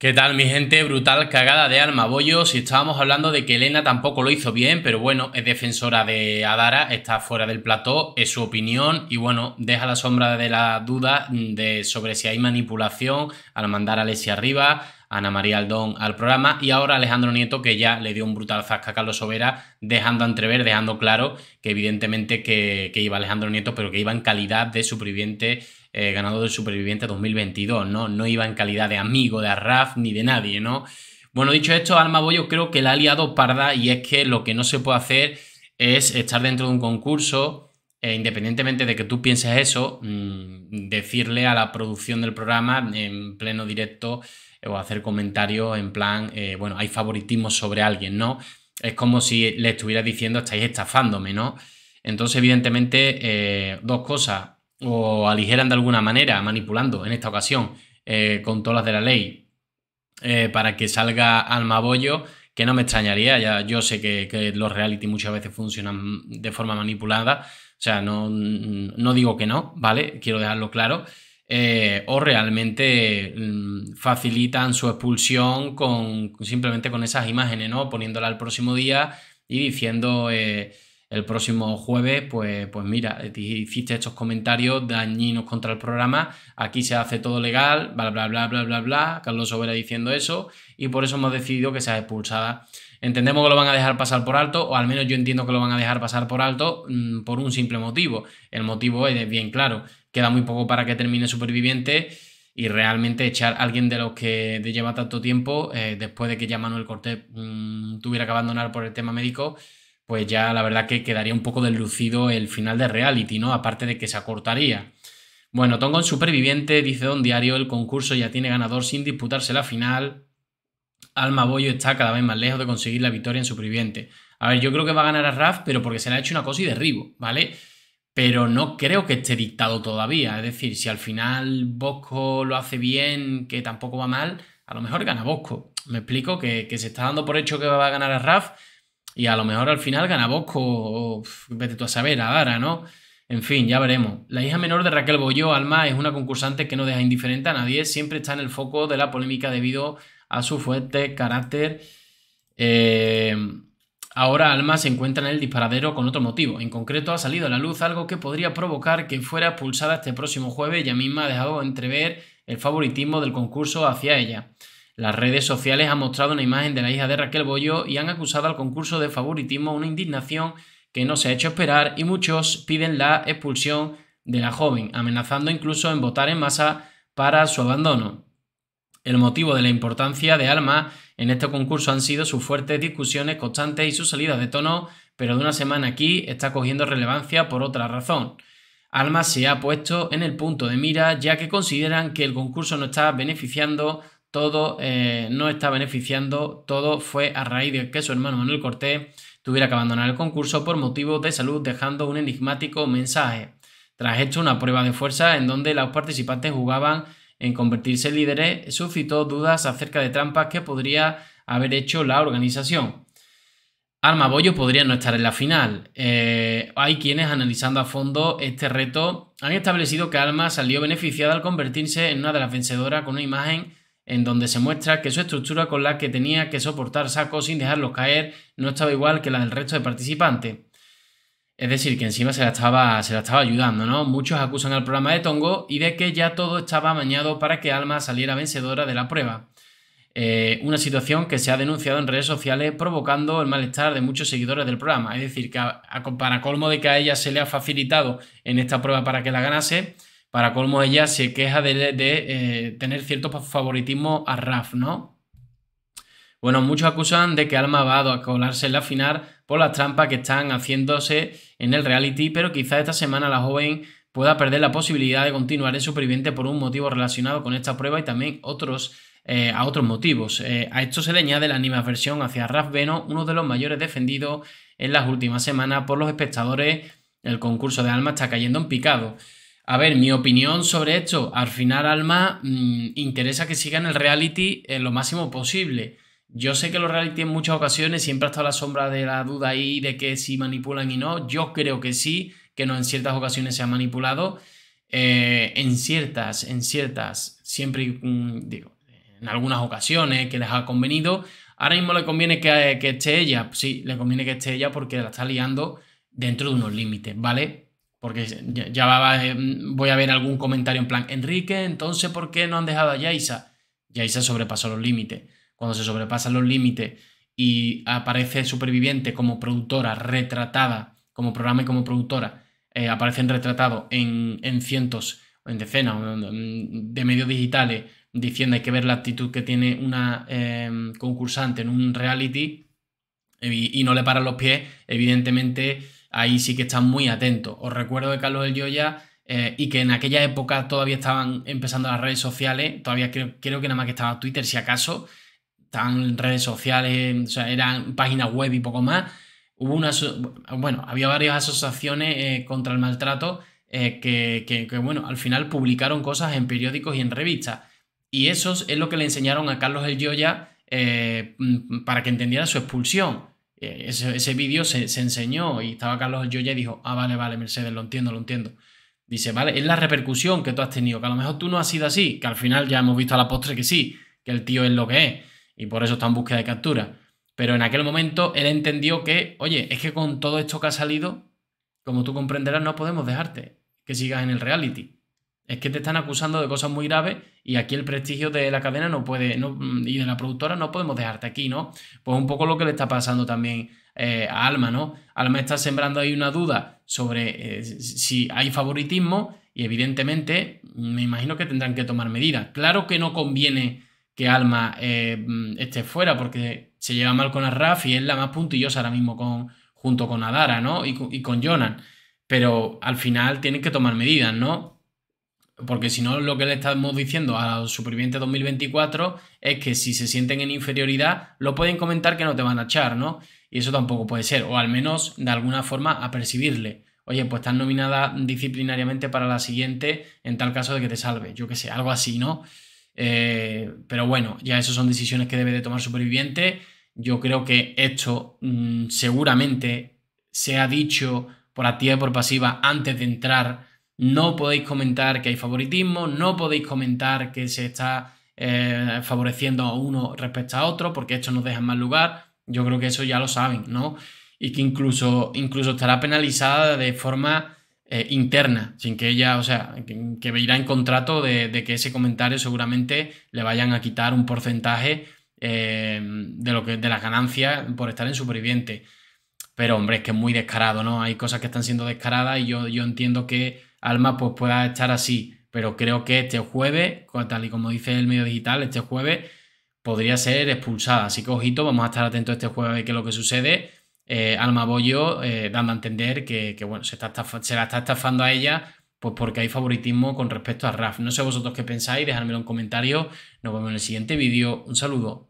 ¿Qué tal mi gente? Brutal cagada de alma, bollo. Si estábamos hablando de que Elena tampoco lo hizo bien, pero bueno, es defensora de Adara, está fuera del plató, es su opinión y bueno, deja la sombra de la duda de sobre si hay manipulación al mandar a Alessia arriba, a Ana María Aldón al programa y ahora Alejandro Nieto que ya le dio un brutal zasca a Carlos Sobera dejando entrever, dejando claro que evidentemente que, que iba Alejandro Nieto, pero que iba en calidad de superviviente eh, ganador del Superviviente 2022, ¿no? No iba en calidad de amigo, de Arraf, ni de nadie, ¿no? Bueno, dicho esto, Alma Boyo creo que la ha liado parda y es que lo que no se puede hacer es estar dentro de un concurso, eh, independientemente de que tú pienses eso, mm, decirle a la producción del programa en pleno directo eh, o hacer comentarios en plan, bueno, hay favoritismo sobre alguien, ¿no? Es como si le estuviera diciendo, estáis estafándome, ¿no? Entonces, evidentemente, dos cosas o aligeran de alguna manera, manipulando en esta ocasión eh, con todas las de la ley, eh, para que salga al mabollo, que no me extrañaría, ya yo sé que, los reality muchas veces funcionan de forma manipulada, o sea, no, mm, no digo que no, ¿vale? Quiero dejarlo claro. Eh, o realmente mm, facilitan su expulsión con simplemente con esas imágenes, ¿no? Poniéndola al próximo día y diciendo el próximo jueves, pues, pues mira, hiciste estos comentarios dañinos contra el programa, aquí se hace todo legal, bla, bla, bla, bla, bla, bla, Carlos Sobera diciendo eso, y por eso hemos decidido que sea expulsada. Entendemos que lo van a dejar pasar por alto, o al menos yo entiendo que lo van a dejar pasar por alto mm, por un simple motivo. El motivo es bien claro, queda muy poco para que termine Superviviente y realmente echar a alguien de los que lleva tanto tiempo, eh, después de que ya Manuel Cortés mm, tuviera que abandonar por el tema médico, pues ya la verdad que quedaría un poco deslucido el final de reality, ¿no? Aparte de que se acortaría. Bueno, Tongo en superviviente, dice Don Diario, el concurso ya tiene ganador sin disputarse la final. Alma Boyo está cada vez más lejos de conseguir la victoria en superviviente. A ver, yo creo que va a ganar a Raf, pero porque se le ha hecho una cosa y derribo, ¿vale? Pero no creo que esté dictado todavía. Es decir, si al final Bosco lo hace bien, que tampoco va mal, a lo mejor gana Bosco. Me explico que, que se está dando por hecho que va a ganar a Raf, y a lo mejor al final gana Bosco o vete tú a saber, a Dara, ¿no? En fin, ya veremos. La hija menor de Raquel boyó Alma, es una concursante que no deja indiferente a nadie, siempre está en el foco de la polémica debido a su fuerte carácter. Eh, ahora Alma se encuentra en el disparadero con otro motivo. En concreto, ha salido a la luz algo que podría provocar que fuera expulsada este próximo jueves. Ella misma ha dejado entrever el favoritismo del concurso hacia ella. Las redes sociales han mostrado una imagen de la hija de Raquel Bollo y han acusado al concurso de favoritismo una indignación que no se ha hecho esperar y muchos piden la expulsión de la joven, amenazando incluso en votar en masa para su abandono. El motivo de la importancia de Alma en este concurso han sido sus fuertes discusiones constantes y sus salidas de tono, pero de una semana aquí está cogiendo relevancia por otra razón. Alma se ha puesto en el punto de mira ya que consideran que el concurso no está beneficiando todo eh, no está beneficiando, todo fue a raíz de que su hermano Manuel Cortés tuviera que abandonar el concurso por motivos de salud, dejando un enigmático mensaje. Tras hecho una prueba de fuerza en donde los participantes jugaban en convertirse en líderes suscitó dudas acerca de trampas que podría haber hecho la organización. Alma Bollo podría no estar en la final. Eh, hay quienes analizando a fondo este reto han establecido que Alma salió beneficiada al convertirse en una de las vencedoras con una imagen en donde se muestra que su estructura con la que tenía que soportar sacos sin dejarlos caer no estaba igual que la del resto de participantes. Es decir, que encima se la estaba, se la estaba ayudando, ¿no? Muchos acusan al programa de Tongo y de que ya todo estaba amañado para que Alma saliera vencedora de la prueba. Eh, una situación que se ha denunciado en redes sociales provocando el malestar de muchos seguidores del programa. Es decir, que para colmo de que a ella se le ha facilitado en esta prueba para que la ganase, para colmo, ella se queja de, eh, tener cierto favoritismo a Raf, ¿no? Bueno, muchos acusan de que Alma va a colarse en la final por las trampas que están haciéndose en el reality, pero quizás esta semana la joven pueda perder la posibilidad de continuar en superviviente por un motivo relacionado con esta prueba y también otros, eh, a otros motivos. Eh, a esto se le añade la animaversión hacia Raf Veno, uno de los mayores defendidos en las últimas semanas por los espectadores. El concurso de Alma está cayendo en picado. A ver, mi opinión sobre esto, al final Alma mm, interesa que sigan el reality en eh, lo máximo posible. Yo sé que los reality en muchas ocasiones siempre ha estado la sombra de la duda ahí de que si manipulan y no. Yo creo que sí, que no en ciertas ocasiones se ha manipulado. Eh, en ciertas, en ciertas, siempre mm, digo, en algunas ocasiones que les ha convenido. Ahora mismo le conviene que, eh, que esté ella. Sí, le conviene que esté ella porque la está liando dentro de unos límites, ¿vale? Porque ya eh, voy a ver algún comentario en plan, Enrique, entonces ¿por qué no han dejado a Yaisa? Yaisa sobrepasó los límites. Cuando se sobrepasan los límites y aparece Superviviente como productora retratada, como programa y como productora, aparece eh, aparecen retratados en, en cientos, en decenas de medios digitales diciendo hay que ver la actitud que tiene una em, concursante en un reality y, y no le paran los pies, evidentemente ahí sí que están muy atentos. Os recuerdo de Carlos El Yoya eh, y que en aquella época todavía estaban empezando las redes sociales, todavía creo, que nada más que estaba Twitter si acaso, estaban redes sociales, o sea, eran páginas web y poco más. Hubo una, bueno, había varias asociaciones eh, contra el maltrato eh, que, que, bueno, al final publicaron cosas en periódicos y en revistas. Y eso es lo que le enseñaron a Carlos El Yoya mm, para que entendiera su expulsión. Eh, ese, vídeo se, se, enseñó y estaba Carlos Yoya y dijo, ah, vale, vale, Mercedes, lo entiendo, lo entiendo. Dice, vale, es la repercusión que tú has tenido, que a lo mejor tú no has sido así, que al final ya hemos visto a la postre que sí, que el tío es lo que es, y por eso está en búsqueda de captura. Pero en aquel momento él entendió que, oye, es que con todo esto que ha salido, como tú comprenderás, no podemos dejarte que sigas en el reality. Es que te están acusando de cosas muy graves y aquí el prestigio de la cadena no puede, no, y de la productora no podemos dejarte aquí, ¿no? Pues un poco lo que le está pasando también eh, a Alma, ¿no? Alma está sembrando ahí una duda sobre eh, si hay favoritismo y evidentemente mm, me imagino que tendrán que tomar medidas. Claro que no conviene que Alma eh, mm, esté fuera porque se lleva mal con Arraf y es la más puntillosa ahora mismo con, junto con Adara, ¿no? Y y con Jonan. Pero al final tienen que tomar medidas, ¿no? Porque si no, lo que le estamos diciendo a los supervivientes 2024 es que si se sienten en inferioridad, lo pueden comentar que no te van a echar, ¿no? Y eso tampoco puede ser, o al menos de alguna forma a percibirle. Oye, pues estás nominada disciplinariamente para la siguiente en tal caso de que te salve, yo qué sé, algo así, ¿no? Eh, pero bueno, ya eso son decisiones que debe de tomar superviviente. Yo creo que esto mm, seguramente se ha dicho por activa y por pasiva antes de entrar no podéis comentar que hay favoritismo, no podéis comentar que se está eh, favoreciendo a uno respecto a otro, porque esto nos deja en mal lugar. Yo creo que eso ya lo saben, ¿no? Y que incluso, incluso estará penalizada de forma eh, interna, sin que ella, o sea, que, que en contrato de, que ese comentario seguramente le vayan a quitar un porcentaje eh, de, lo que, de las ganancias por estar en superviviente. Pero hombre, es que es muy descarado, ¿no? Hay cosas que están siendo descaradas y yo, yo entiendo que Alma pues pueda estar así, pero creo que este jueves, tal y como dice el medio digital, este jueves podría ser expulsada. Así que ojito, vamos a estar atentos este jueves a ver qué es lo que sucede. Eh, Alma Bollo eh, dando a entender que, bueno, se, está se la está estafando a ella pues porque hay favoritismo con respecto a Raf. No sé vosotros qué pensáis, dejadmelo en comentarios. Nos vemos en el siguiente vídeo. Un saludo.